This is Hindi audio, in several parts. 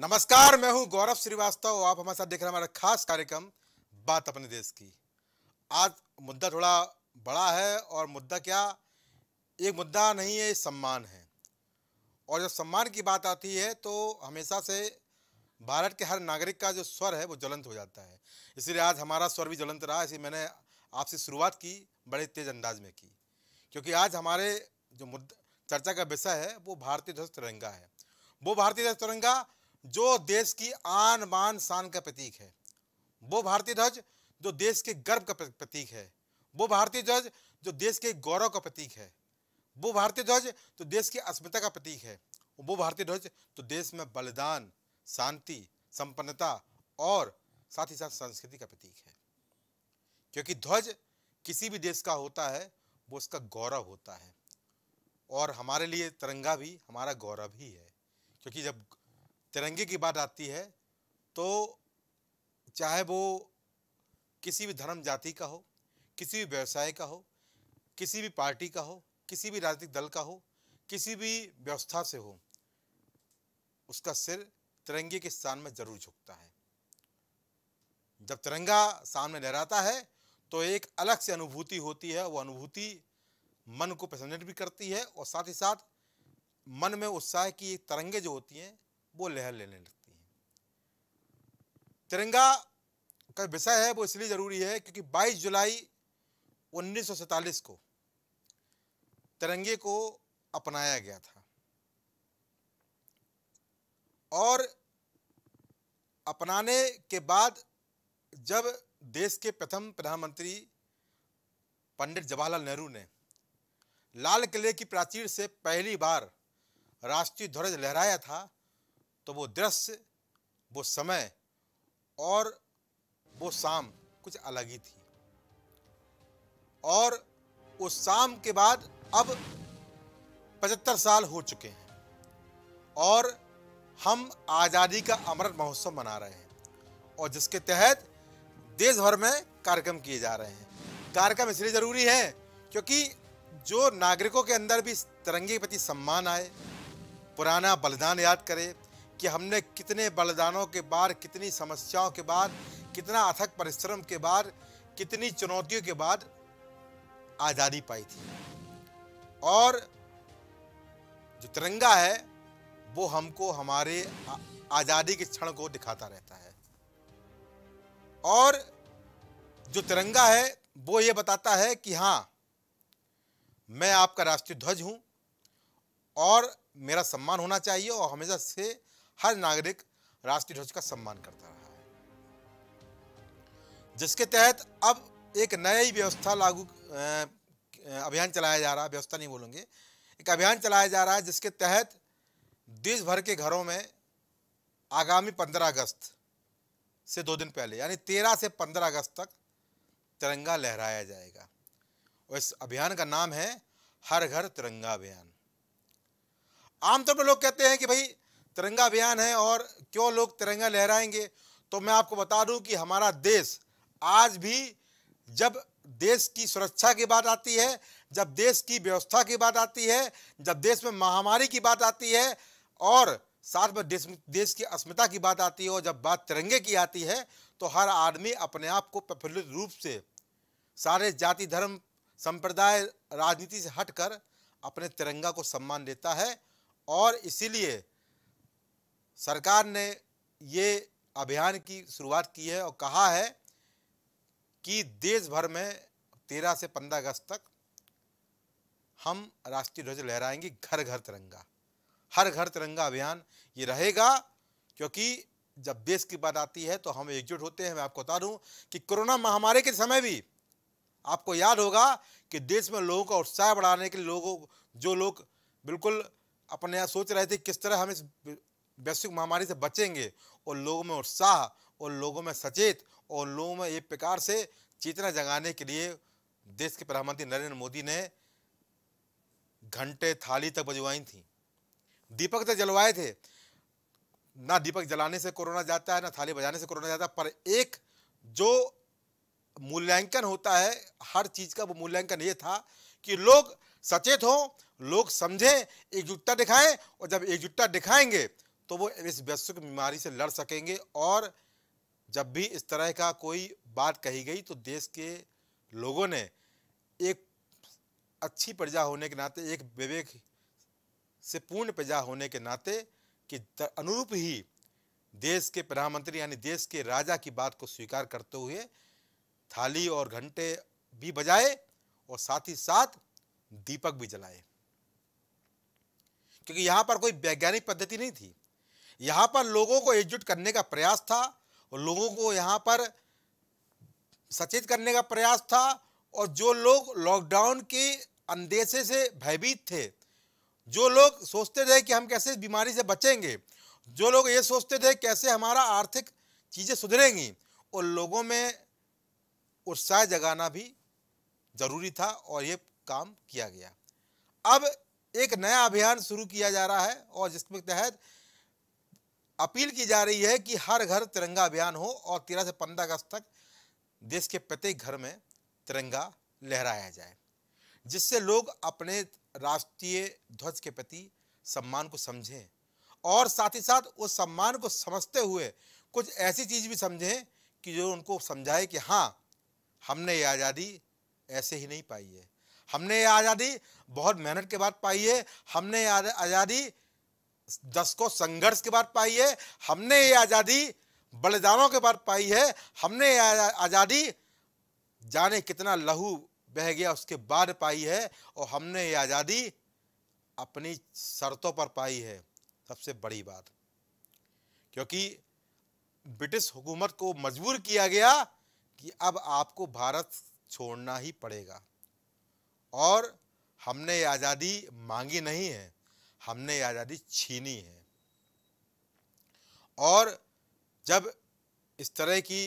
नमस्कार मैं हूं गौरव श्रीवास्तव आप हमारे साथ देख रहे हैं हमारा खास कार्यक्रम बात अपने देश की आज मुद्दा थोड़ा बड़ा है और मुद्दा क्या एक मुद्दा नहीं है सम्मान है और जब सम्मान की बात आती है तो हमेशा से भारत के हर नागरिक का जो स्वर है वो ज्वलंत हो जाता है इसलिए आज हमारा स्वर भी ज्वलंत रहा इसलिए मैंने आपसे शुरुआत की बड़े तेज अंदाज में की क्योंकि आज हमारे जो मुद्दा चर्चा का विषय है वो भारतीय ध्वज तिरंगा है वो भारतीय ध्वज तिरंगा जो देश की आन बान शान का प्रतीक है वो भारतीय ध्वज जो देश के गर्व का प्रतीक है वो भारतीय ध्वज जो देश के गौरव का प्रतीक है वो भारतीय ध्वज तो देश की अस्मिता का प्रतीक है वो भारतीय ध्वज तो देश में बलिदान शांति संपन्नता और साथ ही साथ संस्कृति का प्रतीक है क्योंकि ध्वज किसी भी देश का होता है वो उसका गौरव होता है और हमारे लिए तिरंगा भी हमारा गौरव ही है क्योंकि जब तिरंगे की बात आती है तो चाहे वो किसी भी धर्म जाति का हो किसी भी व्यवसाय का हो किसी भी पार्टी का हो किसी भी राजनीतिक दल का हो किसी भी व्यवस्था से हो उसका सिर तिरंगे के स्थान में ज़रूर झुकता है जब तिरंगा सामने लहराता है तो एक अलग से अनुभूति होती है वो अनुभूति मन को प्रसन्न भी करती है और साथ ही साथ मन में उत्साह की तरंगे जो होती हैं वो लहर लेने लगती है तिरंगा का विषय है वो इसलिए ज़रूरी है क्योंकि 22 जुलाई उन्नीस को तिरंगे को अपनाया गया था और अपनाने के बाद जब देश के प्रथम प्रधानमंत्री पंडित जवाहरलाल नेहरू ने लाल किले की प्राचीर से पहली बार राष्ट्रीय ध्वज लहराया था तो वो दृश्य वो समय और वो शाम कुछ अलग ही थी और उस शाम के बाद अब पचहत्तर साल हो चुके हैं और हम आज़ादी का अमृत महोत्सव मना रहे हैं और जिसके तहत देश भर में कार्यक्रम किए जा रहे हैं कार्यक्रम इसलिए ज़रूरी है क्योंकि जो नागरिकों के अंदर भी तिरंगे के प्रति सम्मान आए पुराना बलिदान याद करे कि हमने कितने बलिदानों के बाद कितनी समस्याओं के बाद कितना अथक परिश्रम के बाद कितनी चुनौतियों के बाद आज़ादी पाई थी और जो तिरंगा है वो हमको हमारे आज़ादी के क्षण को दिखाता रहता है और जो तिरंगा है वो ये बताता है कि हाँ मैं आपका राष्ट्रीय ध्वज हूँ और मेरा सम्मान होना चाहिए और हमेशा से हर नागरिक राष्ट्रीय ध्वज का सम्मान करता रहा है जिसके तहत अब एक नई व्यवस्था लागू अभियान चलाया जा रहा है व्यवस्था नहीं बोलेंगे एक अभियान चलाया जा रहा है जिसके तहत देश भर के घरों में आगामी पंद्रह अगस्त से दो दिन पहले यानी तेरह से पंद्रह अगस्त तक तिरंगा लहराया जाएगा और इस अभियान का नाम है हर घर तिरंगा अभियान आमतौर पर लोग कहते हैं कि भाई तिरंगा अभियान है और क्यों लोग तिरंगा लहराएंगे तो मैं आपको बता दूं कि हमारा देश आज भी जब देश की सुरक्षा की बात आती है जब देश की व्यवस्था की बात आती है जब देश में महामारी की बात आती है और साथ में देश देश की अस्मिता की बात आती है और जब बात तिरंगे की आती है तो हर आदमी अपने आप को प्रफुल्लित रूप से सारे जाति धर्म संप्रदाय राजनीति से हटकर अपने तिरंगा को सम्मान देता है और इसीलिए सरकार ने ये अभियान की शुरुआत की है और कहा है कि देश भर में तेरह से पंद्रह अगस्त तक हम राष्ट्रीय ध्वज लहराएंगे घर घर तिरंगा हर घर तिरंगा अभियान ये रहेगा क्योंकि जब देश की बात आती है तो हम एकजुट होते हैं मैं आपको बता दूं कि कोरोना महामारी के समय भी आपको याद होगा कि देश में लोगों का उत्साह बढ़ाने के लिए लोगों जो लोग बिल्कुल अपने सोच रहे थे किस तरह हम इस वैश्विक महामारी से बचेंगे और लोगों में उत्साह और लोगों में सचेत और लोगों में एक प्रकार से चेतना जगाने के लिए देश के प्रधानमंत्री नरेंद्र मोदी ने घंटे थाली तक बजवाई थी दीपक तक तो जलवाए थे ना दीपक जलाने से कोरोना जाता है ना थाली बजाने से कोरोना जाता है पर एक जो मूल्यांकन होता है हर चीज़ का वो मूल्यांकन ये था कि लोग सचेत हों लोग समझें एकजुटता दिखाएं और जब एकजुटता दिखाएंगे तो वो इस वैश्विक बीमारी से लड़ सकेंगे और जब भी इस तरह का कोई बात कही गई तो देश के लोगों ने एक अच्छी प्रजा होने के नाते एक विवेक से पूर्ण प्रजा होने के नाते कि अनुरूप ही देश के प्रधानमंत्री यानी देश के राजा की बात को स्वीकार करते हुए थाली और घंटे भी बजाए और साथ ही साथ दीपक भी जलाए क्योंकि यहाँ पर कोई वैज्ञानिक पद्धति नहीं थी यहाँ पर लोगों को एकजुट करने का प्रयास था और लोगों को यहाँ पर सचेत करने का प्रयास था और जो लोग लॉकडाउन के अंदेशे से भयभीत थे जो लोग सोचते थे कि हम कैसे इस बीमारी से बचेंगे जो लोग ये सोचते थे कैसे हमारा आर्थिक चीज़ें सुधरेंगी और लोगों में उत्साह जगाना भी ज़रूरी था और ये काम किया गया अब एक नया अभियान शुरू किया जा रहा है और जिसके तहत अपील की जा रही है कि हर घर तिरंगा अभियान हो और तेरह से पंद्रह अगस्त तक देश के प्रत्येक घर में तिरंगा लहराया जाए जिससे लोग अपने राष्ट्रीय ध्वज के प्रति सम्मान को समझें और साथ ही साथ उस सम्मान को समझते हुए कुछ ऐसी चीज़ भी समझें कि जो उनको समझाए कि हाँ हमने ये आज़ादी ऐसे ही नहीं पाई है हमने ये आज़ादी बहुत मेहनत के बाद पाई है हमने आज़ादी दस को संघर्ष के बाद पाई है हमने ये आज़ादी बलिदानों के बाद पाई है हमने ये आज़ादी जाने कितना लहू बह गया उसके बाद पाई है और हमने ये आज़ादी अपनी शर्तों पर पाई है सबसे बड़ी बात क्योंकि ब्रिटिश हुकूमत को मजबूर किया गया कि अब आपको भारत छोड़ना ही पड़ेगा और हमने आज़ादी मांगी नहीं है हमने आज़ादी छीनी है और जब इस तरह की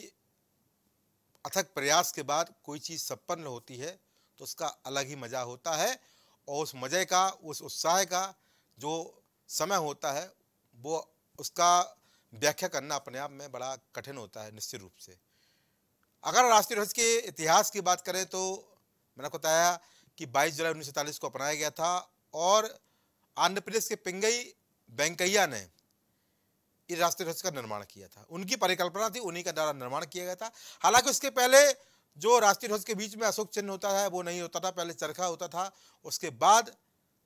अथक प्रयास के बाद कोई चीज़ संपन्न होती है तो उसका अलग ही मज़ा होता है और उस मज़े का उस उत्साह का जो समय होता है वो उसका व्याख्या करना अपने आप में बड़ा कठिन होता है निश्चित रूप से अगर राष्ट्रीय ध्वज के इतिहास की बात करें तो मैंने बताया कि 22 जुलाई उन्नीस को अपनाया गया था और आंध्र प्रदेश के पिंगई वेंकैया ने इस राष्ट्रीय ध्वज का निर्माण किया था उनकी परिकल्पना थी उन्हीं का द्वारा निर्माण किया गया था हालांकि उसके पहले जो राष्ट्रीय ध्वज के बीच में अशोक चिन्ह होता है वो नहीं होता था पहले चरखा होता था उसके बाद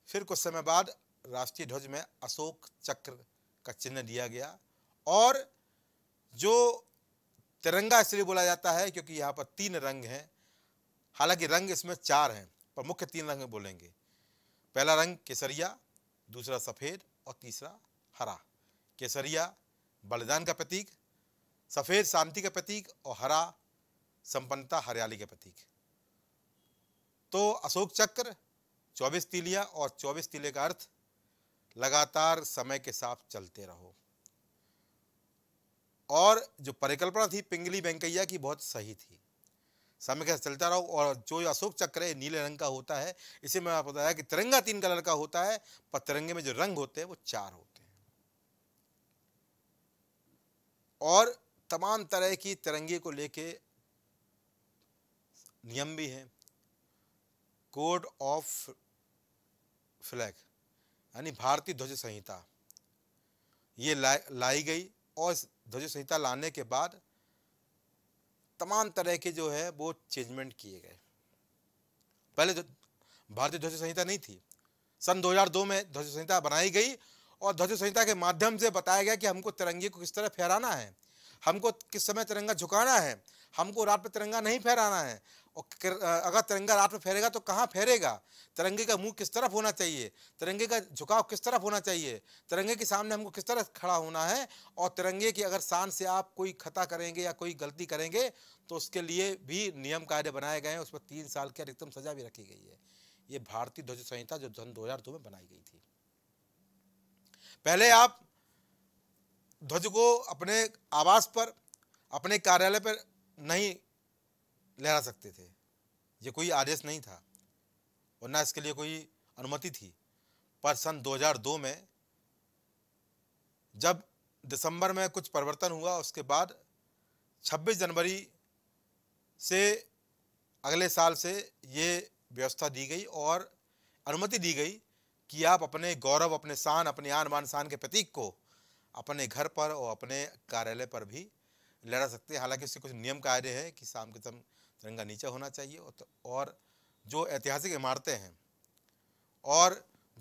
फिर कुछ समय बाद राष्ट्रीय ध्वज में अशोक चक्र का चिन्ह दिया गया और जो तिरंगा इसलिए बोला जाता है क्योंकि यहाँ पर तीन रंग हैं हालांकि रंग इसमें चार हैं पर मुख्य तीन रंग बोलेंगे पहला रंग केसरिया दूसरा सफ़ेद और तीसरा हरा केसरिया बलिदान का प्रतीक सफ़ेद शांति का प्रतीक और हरा संपन्नता हरियाली का प्रतीक तो अशोक चक्र चौबीस तिलिया और चौबीस तिले का अर्थ लगातार समय के साथ चलते रहो और जो परिकल्पना थी पिंगली वेंकैया की बहुत सही थी समय के साथ चलता रहो और जो अशोक चक्र है नीले रंग का होता है इसे मैं आपको बताया कि तिरंगा तीन कलर का होता है पर तिरंगे में जो रंग होते हैं वो चार होते हैं और तमाम तरह की तिरंगे को लेके नियम भी हैं कोड ऑफ फ्लैग यानी भारतीय ध्वज संहिता ये ला, लाई गई और ध्वज संहिता लाने के बाद तमाम तरह के जो है वो चेंजमेंट किए गए पहले भारतीय ध्वज संहिता नहीं थी सन 2002 में ध्वज संहिता बनाई गई और ध्वज संहिता के माध्यम से बताया गया कि हमको तिरंगे को किस तरह फहराना है हमको किस समय तिरंगा झुकाना है हमको रात पर तिरंगा नहीं फहराना है और अगर तिरंगा रात में फेरेगा तो कहाँ फेरेगा तिरंगे का मुंह किस तरफ होना चाहिए तिरंगे का झुकाव किस तरफ होना चाहिए तिरंगे के सामने हमको किस तरह खड़ा होना है और तिरंगे की अगर शान से आप कोई खता करेंगे या कोई गलती करेंगे तो उसके लिए भी नियम कायदे बनाए गए हैं उस पर तीन साल की अधिकतम सजा भी रखी गई है ये भारतीय ध्वज संहिता जो सन दो में बनाई गई थी पहले आप ध्वज को अपने आवास पर अपने कार्यालय पर नहीं लहरा सकते थे ये कोई आदेश नहीं था और ना इसके लिए कोई अनुमति थी पर सन 2002 में जब दिसंबर में कुछ परिवर्तन हुआ उसके बाद 26 जनवरी से अगले साल से ये व्यवस्था दी गई और अनुमति दी गई कि आप अपने गौरव अपने शान अपने आन बान शान के प्रतीक को अपने घर पर और अपने कार्यालय पर भी लहरा सकते हैं हालांकि उसके कुछ नियम कायदे हैं कि शाम के समय तिरंगा नीचे होना चाहिए तो, और जो ऐतिहासिक इमारतें हैं और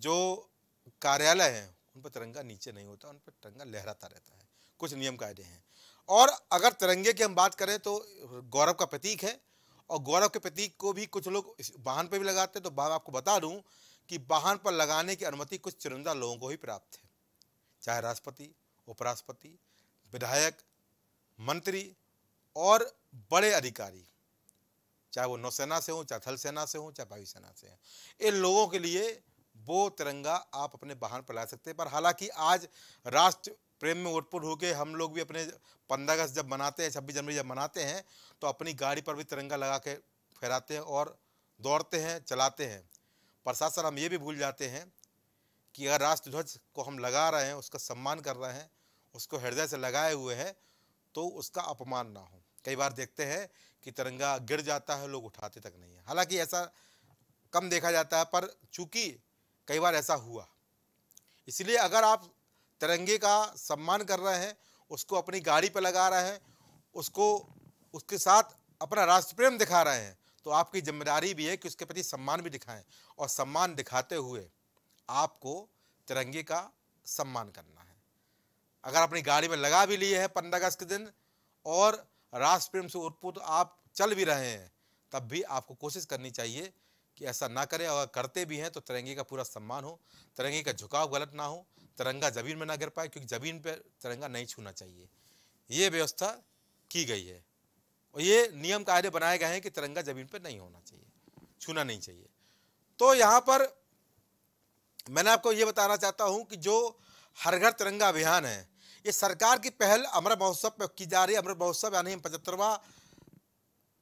जो कार्यालय हैं उन पर तिरंगा नीचे नहीं होता उन पर तिरंगा लहराता रहता है कुछ नियम कायदे हैं और अगर तिरंगे की हम बात करें तो गौरव का प्रतीक है और गौरव के प्रतीक को भी कुछ लोग वाहन पर भी लगाते हैं तो बाबा आपको बता दूं कि वाहन पर लगाने की अनुमति कुछ चुनिंदा लोगों को ही प्राप्त है चाहे राष्ट्रपति उपराष्ट्रपति विधायक मंत्री और बड़े अधिकारी चाहे वो नौसेना से हो चाहे थल सेना से हो चाहे वायुसेना से हो इन लोगों के लिए वो तिरंगा आप अपने वाहन पर ला सकते हैं पर हालांकि आज राष्ट्र प्रेम में उठपुट होकर हम लोग भी अपने पंद्रह अगस्त जब मनाते हैं छब्बीस जनवरी जब मनाते हैं तो अपनी गाड़ी पर भी तिरंगा लगा के फहराते हैं और दौड़ते हैं चलाते हैं पर साथ साथ हम ये भी भूल जाते हैं कि अगर राष्ट्र ध्वज को हम लगा रहे हैं उसका सम्मान कर रहे हैं उसको हृदय से लगाए हुए हैं तो उसका अपमान ना हो कई बार देखते हैं कि तिरंगा गिर जाता है लोग उठाते तक नहीं है हालांकि ऐसा कम देखा जाता है पर चूंकि कई बार ऐसा हुआ इसलिए अगर आप तिरंगे का सम्मान कर रहे हैं उसको अपनी गाड़ी पर लगा रहे हैं उसको उसके साथ अपना राष्ट्रप्रेम दिखा रहे हैं तो आपकी जिम्मेदारी भी है कि उसके प्रति सम्मान भी दिखाएं और सम्मान दिखाते हुए आपको तिरंगे का सम्मान करना है अगर अपनी गाड़ी में लगा भी लिए हैं पंद्रह अगस्त के दिन और राष्ट्र प्रेम से उत्पुत आप चल भी रहे हैं तब भी आपको कोशिश करनी चाहिए कि ऐसा ना करें अगर करते भी हैं तो तिरंगे का पूरा सम्मान हो तिरंगे का झुकाव गलत ना हो तिरंगा ज़मीन में ना गिर पाए क्योंकि ज़मीन पर तिरंगा नहीं छूना चाहिए ये व्यवस्था की गई है और ये नियम कायदे बनाए गए हैं कि तिरंगा ज़मीन पर नहीं होना चाहिए छूना नहीं चाहिए तो यहाँ पर मैंने आपको ये बताना चाहता हूँ कि जो हर घर तिरंगा अभियान है ये सरकार की पहल अमृत महोत्सव पर की जा रही है अमृत महोत्सव यानी हम पचहत्तरवा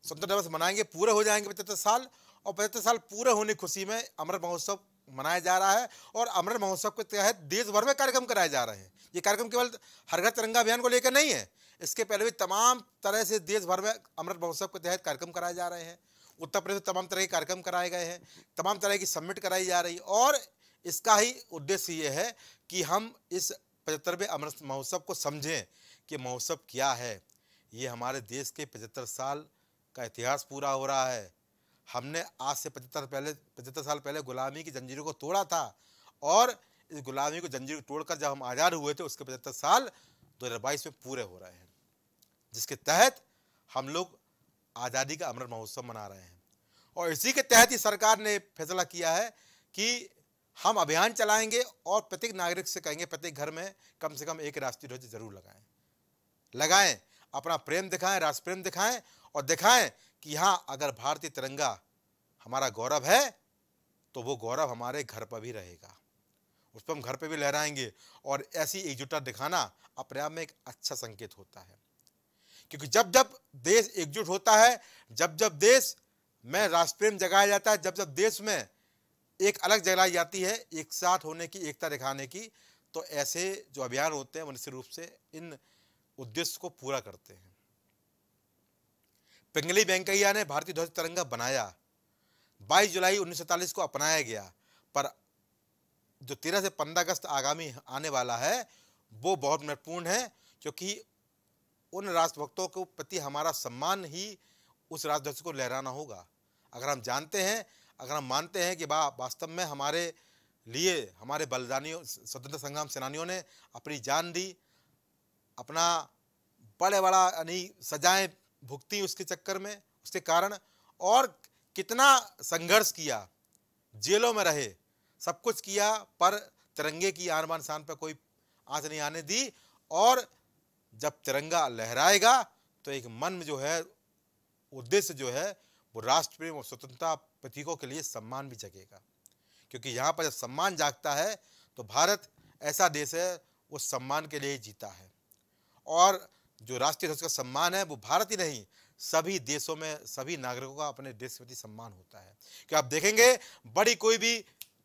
स्वतंत्र दिवस मनाएंगे पूरे हो जाएंगे पचहत्तर साल और पचहत्तर साल पूरे होने की खुशी में अमृत महोत्सव मनाया जा रहा है और अमृत महोत्सव के तहत देश भर में कार्यक्रम कराए जा रहे हैं ये कार्यक्रम केवल हर घर तिरंगा अभियान को लेकर नहीं है इसके पहले भी तमाम तरह से देश भर में अमृत महोत्सव के तहत कार्यक्रम कराए जा रहे हैं उत्तर प्रदेश में तमाम तरह के कार्यक्रम कराए गए हैं तमाम तरह की सबमिट कराई जा रही है और इसका ही उद्देश्य ये है कि हम इस पचहत्तरवें अमृत महोत्सव को समझें कि महोत्सव क्या है ये हमारे देश के पचहत्तर साल का इतिहास पूरा हो रहा है हमने आज से पचहत्तर पहले पचहत्तर साल पहले गुलामी की जंजीरों को तोड़ा था और इस गुलामी को जंजीर को तोड़कर जब हम आज़ाद हुए थे उसके पचहत्तर साल दो हज़ार बाईस में पूरे हो रहे हैं जिसके तहत हम लोग आज़ादी का अमृत महोत्सव मना रहे हैं और इसी के तहत ही सरकार ने फैसला किया है कि हम अभियान चलाएंगे और प्रत्येक नागरिक से कहेंगे प्रत्येक घर में कम से कम एक राष्ट्रीय ध्वज जरूर लगाएं लगाएं अपना प्रेम दिखाएं राष्ट्र प्रेम दिखाएं और दिखाएं कि यहाँ अगर भारतीय तिरंगा हमारा गौरव है तो वो गौरव हमारे घर पर भी रहेगा उस पर हम घर पर भी लहराएंगे और ऐसी एकजुटता दिखाना अपने आप में एक अच्छा संकेत होता है क्योंकि जब जब देश एकजुट होता है जब जब देश में राष्ट्र प्रेम जगाया जाता है जब जब देश में एक अलग जगलाई जाती है एक साथ होने की एकता दिखाने की तो ऐसे जो अभियान होते हैं मनुष्य रूप से इन उद्देश्य को पूरा करते हैं पिंगली वेंकैया ने भारतीय ध्वज तिरंगा बनाया 22 जुलाई उन्नीस को अपनाया गया पर जो 13 से 15 अगस्त आगामी आने वाला है वो बहुत महत्वपूर्ण है क्योंकि उन राष्ट्रभक्तों के प्रति हमारा सम्मान ही उस राष्ट्रध्वज को लहराना होगा अगर हम जानते हैं अगर हम मानते हैं कि बा वास्तव में हमारे लिए हमारे बलिदानियों स्वतंत्र संग्राम सेनानियों ने अपनी जान दी अपना बड़े बड़ा यानी सजाएं भुगती उसके चक्कर में उसके कारण और कितना संघर्ष किया जेलों में रहे सब कुछ किया पर तिरंगे की आन बान शान पर कोई आँच नहीं आने दी और जब तिरंगा लहराएगा तो एक मन में जो है उद्देश्य जो है वो राष्ट्रप्रेम और स्वतंत्रता प्रतीकों के लिए सम्मान भी जगेगा क्योंकि यहाँ पर जब सम्मान जागता है तो भारत ऐसा देश है वो सम्मान के लिए जीता है और जो राष्ट्रीय ध्वज का सम्मान है वो भारत ही नहीं सभी देशों में सभी नागरिकों का अपने देश के प्रति सम्मान होता है क्योंकि आप देखेंगे बड़ी कोई भी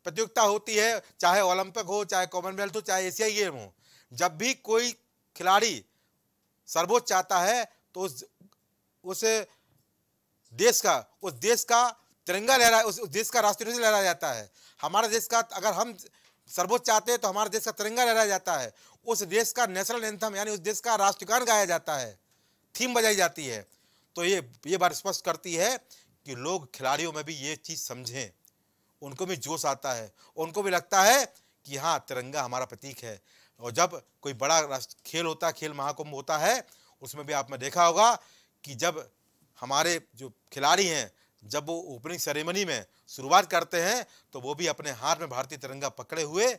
प्रतियोगिता होती है चाहे ओलंपिक हो चाहे कॉमनवेल्थ हो चाहे एशियाई गेम हो जब भी कोई खिलाड़ी सर्वोच्च चाहता है तो उस उस देश का उस देश का तिरंगा लहरा उस देश का राष्ट्रीय ध्वज लहराया जाता है हमारे देश का अगर हम सर्वोच्च चाहते हैं तो हमारे देश का तिरंगा लहराया जाता है उस देश का नेशनल एंथम यानी उस देश का राष्ट्रगान गाया जाता है थीम बजाई जाती है तो ये ये बात स्पष्ट करती है कि लोग खिलाड़ियों में भी ये चीज़ समझें उनको भी जोश आता है उनको भी लगता है कि हाँ तिरंगा हमारा प्रतीक है और जब कोई बड़ा राष्ट्र खेल होता है खेल महाकुंभ होता है उसमें भी आपने देखा होगा कि जब हमारे जो खिलाड़ी हैं जब वो ओपनिंग सेरेमनी में शुरुआत करते हैं तो वो भी अपने हाथ में भारतीय तिरंगा पकड़े हुए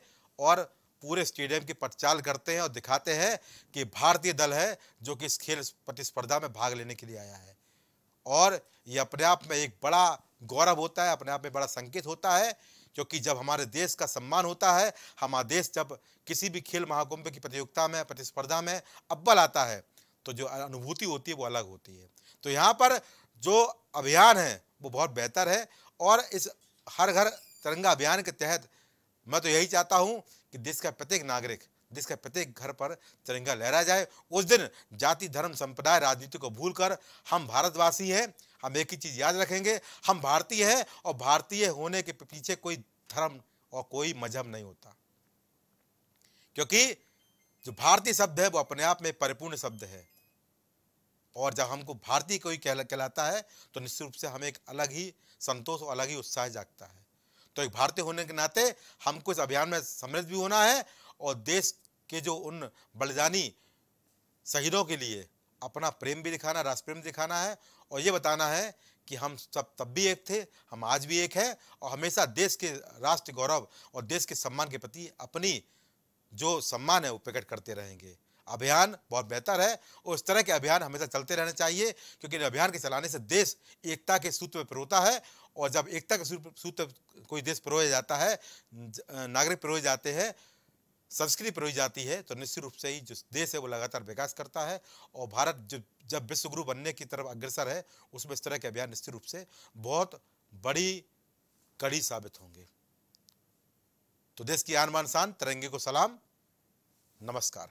और पूरे स्टेडियम की पटचाल करते हैं और दिखाते हैं कि भारतीय दल है जो कि इस खेल प्रतिस्पर्धा में भाग लेने के लिए आया है और ये अपने आप में एक बड़ा गौरव होता है अपने आप में बड़ा संकेत होता है क्योंकि जब हमारे देश का सम्मान होता है हमारा देश जब किसी भी खेल महाकुंभ की प्रतियोगिता में प्रतिस्पर्धा में अव्वल आता है तो जो अनुभूति होती है वो अलग होती है तो यहाँ पर जो अभियान है वो बहुत बेहतर है और इस हर घर तिरंगा अभियान के तहत मैं तो यही चाहता हूँ कि देश का प्रत्येक नागरिक देश के प्रत्येक घर पर तिरंगा लहरा जाए उस दिन जाति धर्म संप्रदाय राजनीति को भूलकर हम भारतवासी हैं हम एक ही चीज़ याद रखेंगे हम भारतीय हैं और भारतीय होने के पीछे कोई धर्म और कोई मजहब नहीं होता क्योंकि जो भारतीय शब्द है वो अपने आप में परिपूर्ण शब्द है और जब हमको भारतीय कोई कहलाता है तो निश्चित रूप से हमें एक अलग ही संतोष और अलग ही उत्साह जागता है तो एक भारतीय होने के नाते हमको इस अभियान में समृद्ध भी होना है और देश के जो उन बलिदानी शहीदों के लिए अपना प्रेम भी दिखाना राष्ट्रप्रेम भी दिखाना है और ये बताना है कि हम सब तब भी एक थे हम आज भी एक हैं और हमेशा देश के राष्ट्र गौरव और देश के सम्मान के प्रति अपनी जो सम्मान है वो प्रकट करते रहेंगे अभियान बहुत बेहतर है और इस तरह के अभियान हमेशा चलते रहने चाहिए क्योंकि इन अभियान के चलाने से देश एकता के सूत्र में परोता है और जब एकता के सूत्र कोई देश पिरोया जाता है नागरिक परोए जाते हैं संस्कृति परोई जाती है तो निश्चित रूप से ही जो देश है वो लगातार विकास करता है और भारत जब जब विश्वगुरु बनने की तरफ अग्रसर है उसमें इस तरह के अभियान निश्चित रूप से बहुत बड़ी कड़ी साबित होंगे तो देश की आन मान शान तिरंगे को सलाम नमस्कार